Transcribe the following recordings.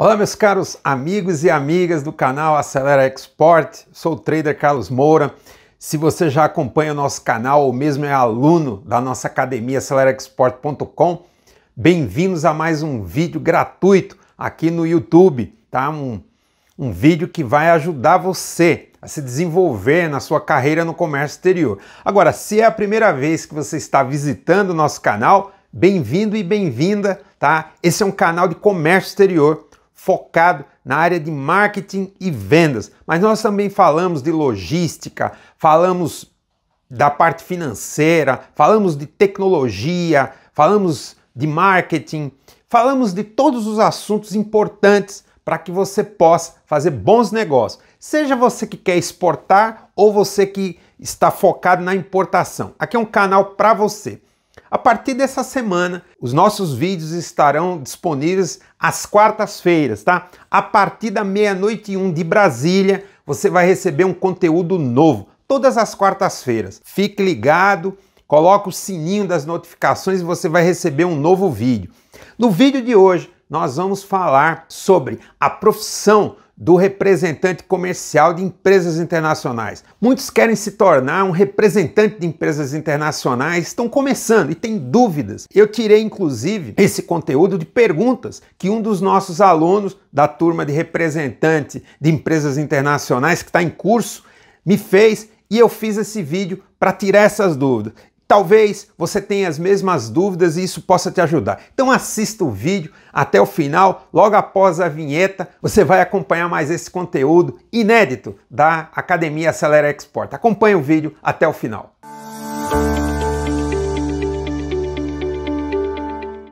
Olá, meus caros amigos e amigas do canal Acelera Export. Sou o trader Carlos Moura. Se você já acompanha o nosso canal ou mesmo é aluno da nossa academia aceleraexport.com, bem-vindos a mais um vídeo gratuito aqui no YouTube, tá? Um, um vídeo que vai ajudar você a se desenvolver na sua carreira no comércio exterior. Agora, se é a primeira vez que você está visitando o nosso canal, bem-vindo e bem-vinda, tá? Esse é um canal de comércio exterior focado na área de marketing e vendas, mas nós também falamos de logística, falamos da parte financeira, falamos de tecnologia, falamos de marketing, falamos de todos os assuntos importantes para que você possa fazer bons negócios. Seja você que quer exportar ou você que está focado na importação. Aqui é um canal para você. A partir dessa semana, os nossos vídeos estarão disponíveis às quartas-feiras, tá? A partir da meia-noite e um de Brasília, você vai receber um conteúdo novo, todas as quartas-feiras. Fique ligado, coloque o sininho das notificações e você vai receber um novo vídeo. No vídeo de hoje, nós vamos falar sobre a profissão do representante comercial de empresas internacionais. Muitos querem se tornar um representante de empresas internacionais, estão começando e têm dúvidas. Eu tirei inclusive esse conteúdo de perguntas que um dos nossos alunos da turma de representante de empresas internacionais que está em curso me fez e eu fiz esse vídeo para tirar essas dúvidas. Talvez você tenha as mesmas dúvidas e isso possa te ajudar. Então assista o vídeo até o final, logo após a vinheta, você vai acompanhar mais esse conteúdo inédito da Academia Acelera Export. Acompanhe o vídeo até o final.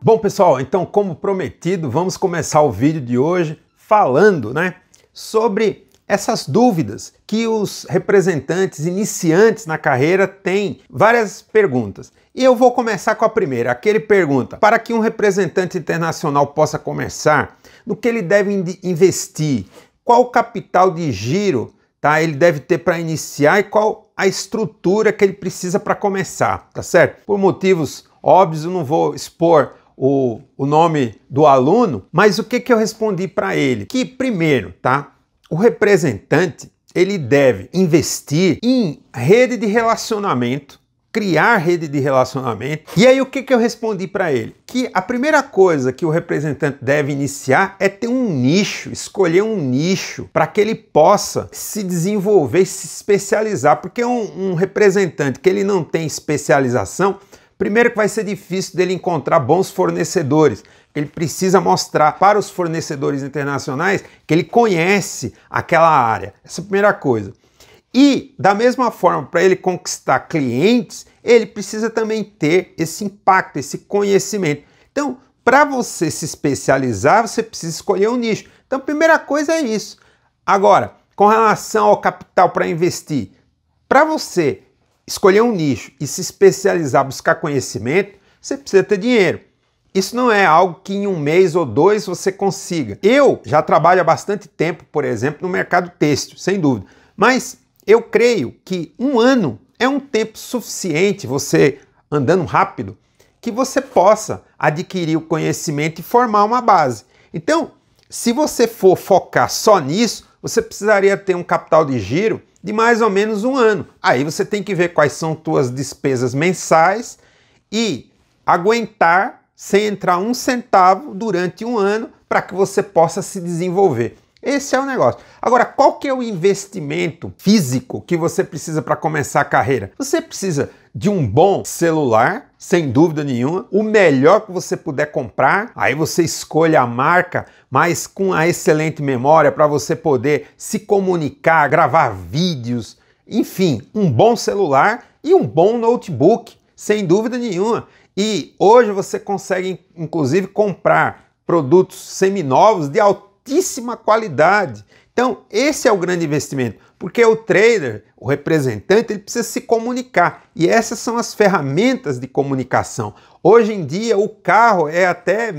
Bom, pessoal, então como prometido, vamos começar o vídeo de hoje falando, né, sobre essas dúvidas que os representantes iniciantes na carreira têm várias perguntas. E eu vou começar com a primeira. Aquele pergunta: para que um representante internacional possa começar, no que ele deve investir? Qual o capital de giro tá? ele deve ter para iniciar e qual a estrutura que ele precisa para começar, tá certo? Por motivos óbvios, eu não vou expor o, o nome do aluno, mas o que, que eu respondi para ele? Que primeiro, tá? o representante ele deve investir em rede de relacionamento, criar rede de relacionamento. E aí o que, que eu respondi para ele? Que a primeira coisa que o representante deve iniciar é ter um nicho, escolher um nicho para que ele possa se desenvolver, se especializar, porque um, um representante que ele não tem especialização Primeiro que vai ser difícil dele encontrar bons fornecedores. Ele precisa mostrar para os fornecedores internacionais que ele conhece aquela área. Essa é a primeira coisa. E, da mesma forma, para ele conquistar clientes, ele precisa também ter esse impacto, esse conhecimento. Então, para você se especializar, você precisa escolher um nicho. Então, a primeira coisa é isso. Agora, com relação ao capital para investir, para você escolher um nicho e se especializar, buscar conhecimento, você precisa ter dinheiro. Isso não é algo que em um mês ou dois você consiga. Eu já trabalho há bastante tempo, por exemplo, no mercado têxtil, sem dúvida. Mas eu creio que um ano é um tempo suficiente, você andando rápido, que você possa adquirir o conhecimento e formar uma base. Então, se você for focar só nisso, você precisaria ter um capital de giro de mais ou menos um ano. Aí você tem que ver quais são suas despesas mensais e aguentar sem entrar um centavo durante um ano para que você possa se desenvolver. Esse é o negócio. Agora, qual que é o investimento físico que você precisa para começar a carreira? Você precisa de um bom celular, sem dúvida nenhuma, o melhor que você puder comprar. Aí você escolhe a marca, mas com a excelente memória para você poder se comunicar, gravar vídeos, enfim, um bom celular e um bom notebook, sem dúvida nenhuma. E hoje você consegue inclusive comprar produtos seminovos de altíssima qualidade então, esse é o grande investimento, porque o trader, o representante, ele precisa se comunicar e essas são as ferramentas de comunicação. Hoje em dia, o carro é até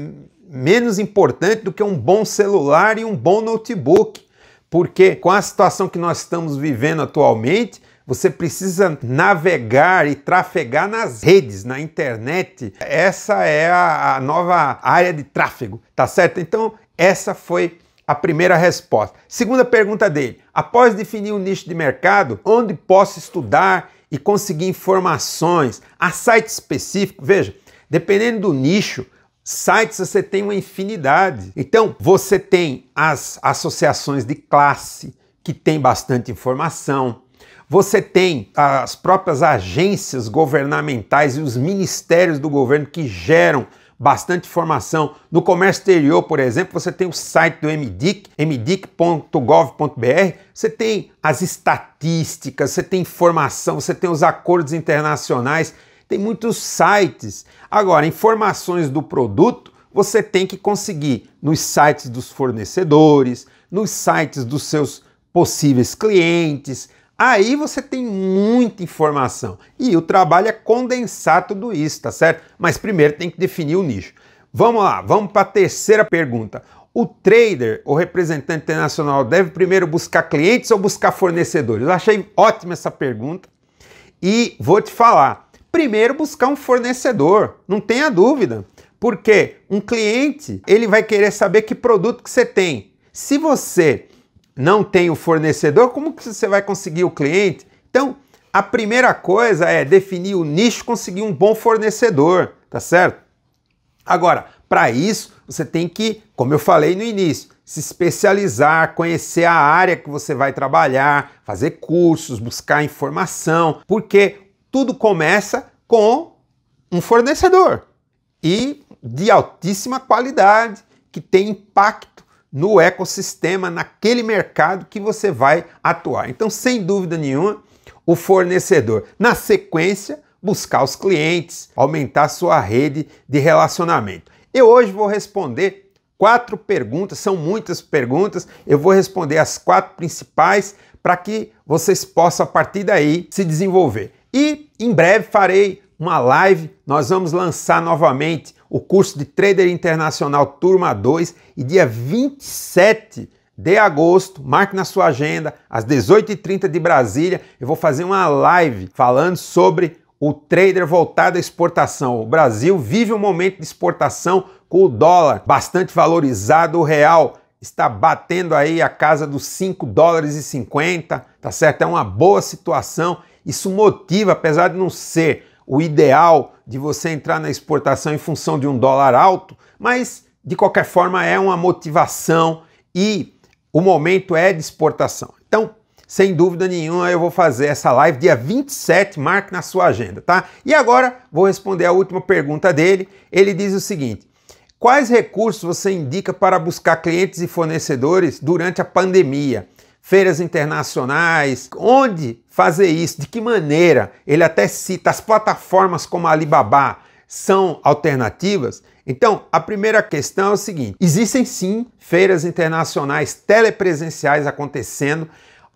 menos importante do que um bom celular e um bom notebook, porque com a situação que nós estamos vivendo atualmente, você precisa navegar e trafegar nas redes, na internet. Essa é a, nova área de tráfego, tá certo? Então, essa foi a primeira resposta. Segunda pergunta dele: após definir o nicho de mercado, onde posso estudar e conseguir informações? a site específico? Veja, dependendo do nicho, sites você tem uma infinidade. Então, você tem as associações de classe, que tem bastante informação. Você tem as próprias agências governamentais e os ministérios do governo que geram bastante informação. No comércio exterior, por exemplo, você tem o site do MDIC, mdic.gov.br, você tem as estatísticas, você tem informação, você tem os acordos internacionais, tem muitos sites. Agora, informações do produto você tem que conseguir nos sites dos fornecedores, nos sites dos seus possíveis clientes, Aí você tem muita informação e o trabalho é condensar tudo isso, tá certo? Mas primeiro tem que definir o nicho. Vamos lá, vamos para a terceira pergunta. O trader, o representante internacional, deve primeiro buscar clientes ou buscar fornecedores? Eu achei ótima essa pergunta e vou te falar. Primeiro buscar um fornecedor, não tenha dúvida, porque um cliente ele vai querer saber que produto que você tem. Se você não tem o fornecedor, como que você vai conseguir o cliente? Então, a primeira coisa é definir o nicho, conseguir um bom fornecedor, tá certo? Agora, para isso, você tem que, como eu falei no início, se especializar, conhecer a área que você vai trabalhar, fazer cursos, buscar informação, porque tudo começa com um fornecedor e de altíssima qualidade que tem impacto no ecossistema, naquele mercado que você vai atuar. Então, sem dúvida nenhuma, o fornecedor. Na sequência, buscar os clientes, aumentar sua rede de relacionamento. Eu hoje vou responder quatro perguntas, são muitas perguntas, eu vou responder as quatro principais para que vocês possam, a partir daí, se desenvolver. E em breve farei uma live, nós vamos lançar novamente o curso de Trader Internacional Turma 2 e dia 27 de agosto, marque na sua agenda, às 18h30 de Brasília, eu vou fazer uma live falando sobre o trader voltado à exportação. O Brasil vive um momento de exportação com o dólar bastante valorizado, o real está batendo aí a casa dos 5 dólares e 50, tá certo? É uma boa situação. Isso motiva, apesar de não ser o ideal de você entrar na exportação em função de um dólar alto, mas de qualquer forma é uma motivação e o momento é de exportação. Então, sem dúvida nenhuma, eu vou fazer essa live dia 27, marque na sua agenda, tá? E agora vou responder a última pergunta dele. Ele diz o seguinte: Quais recursos você indica para buscar clientes e fornecedores durante a pandemia? feiras internacionais, onde fazer isso, de que maneira. Ele até cita as plataformas como a Alibaba são alternativas. Então, a primeira questão é o seguinte: existem sim feiras internacionais telepresenciais acontecendo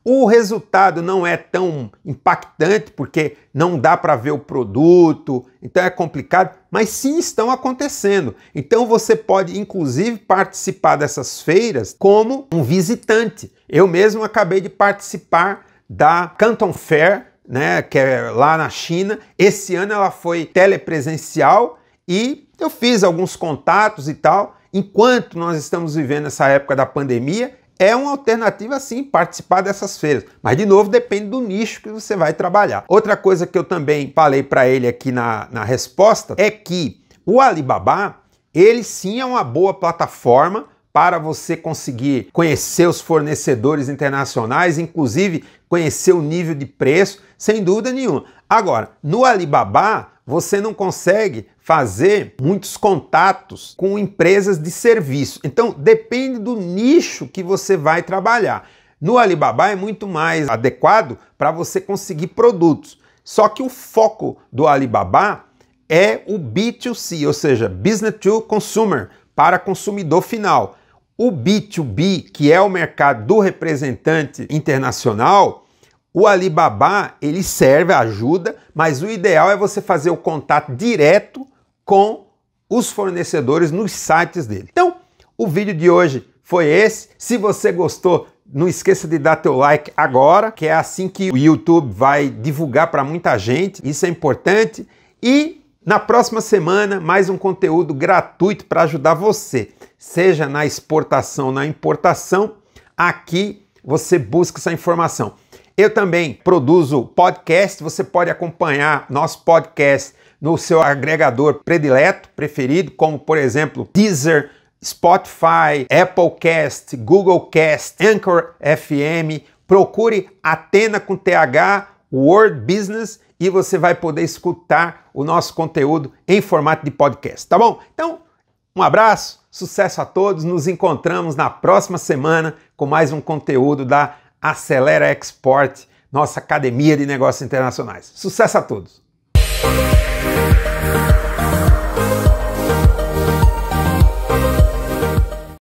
o resultado não é tão impactante porque não dá para ver o produto, então é complicado, mas sim estão acontecendo. Então você pode inclusive participar dessas feiras como um visitante. Eu mesmo acabei de participar da Canton Fair, né, que é lá na China. Esse ano ela foi telepresencial e eu fiz alguns contatos e tal. Enquanto nós estamos vivendo essa época da pandemia, é uma alternativa sim participar dessas feiras, mas de novo depende do nicho que você vai trabalhar. Outra coisa que eu também falei para ele aqui na, na resposta é que o Alibaba ele sim é uma boa plataforma para você conseguir conhecer os fornecedores internacionais, inclusive conhecer o nível de preço, sem dúvida nenhuma. Agora, no Alibaba, você não consegue fazer muitos contatos com empresas de serviço. Então, depende do nicho que você vai trabalhar. No Alibaba é muito mais adequado para você conseguir produtos. Só que o foco do Alibaba é o B2C, ou seja, business to consumer, para consumidor final. O B2B, que é o mercado do representante internacional, o Alibaba, ele serve, ajuda, mas o ideal é você fazer o contato direto com os fornecedores nos sites dele. Então, o vídeo de hoje foi esse. Se você gostou, não esqueça de dar teu like agora, que é assim que o YouTube vai divulgar para muita gente. Isso é importante. E na próxima semana, mais um conteúdo gratuito para ajudar você, seja na exportação, na importação. Aqui você busca essa informação. Eu também produzo podcast, você pode acompanhar nosso podcast no seu agregador predileto, preferido, como por exemplo Deezer, Spotify, Applecast, Googlecast, Anchor FM. Procure Atena com TH World Business e você vai poder escutar o nosso conteúdo em formato de podcast, tá bom? Então, um abraço, sucesso a todos. Nos encontramos na próxima semana com mais um conteúdo da Acelera Export, nossa academia de negócios internacionais. Sucesso a todos!